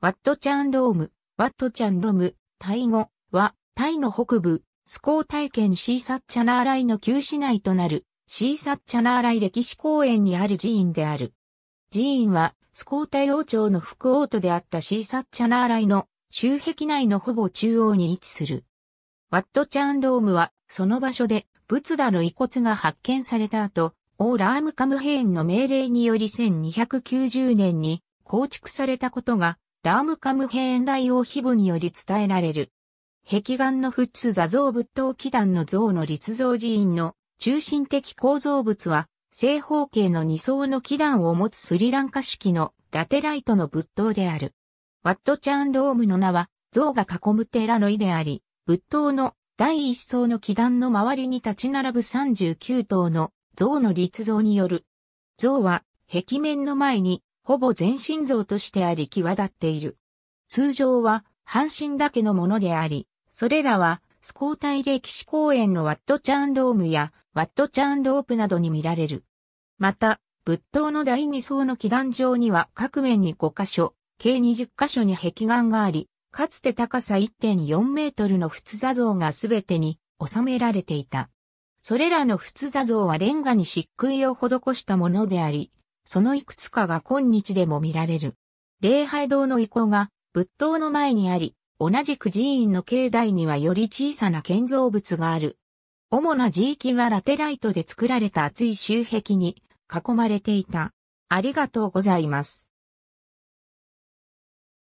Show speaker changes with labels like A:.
A: ワットチャンローム、ワットチャンロム、タイ語は、タイの北部、
B: スコー体験シーサッチャナーライの旧市内となる、シーサッチャナーライ歴史公園にある寺院である。寺院は、スコーイ王朝の副王都であったシーサッチャナーライの周壁内のほぼ中央に位置する。ワットチャンロームは、その場所で、仏陀の遺骨が発見された後、オーラームカムヘーンの命令により1290年に構築されたことがラームカムヘーン大王碑部により伝えられる。壁岩の仏座像仏塔祈壇の像の立像寺院の中心的構造物は、正方形の2層の祈壇を持つスリランカ式のラテライトの仏塔である。ワットチャンドームの名は、像が囲む寺の意であり、仏塔の第一層の祈壇の周りに立ち並ぶ39頭の像の立像による。像は壁面の前にほぼ全身像としてあり際立っている。通常は半身だけのものであり、それらはスコータイ歴史公園のワットチャーンドームやワットチャーンロープなどに見られる。また、仏塔の第2層の祈壇上には各面に5箇所、計20箇所に壁岩があり、かつて高さ1.4メートルの仏座像がすべてに収められていた。それらの仏座像はレンガに漆喰を施したものであり、そのいくつかが今日でも見られる。礼拝堂の遺構が仏塔の前にあり、同じく寺院の境内にはより小さな建造物がある。主な地域はラテライトで作られた厚い周壁に
A: 囲まれていた。ありがとうございます。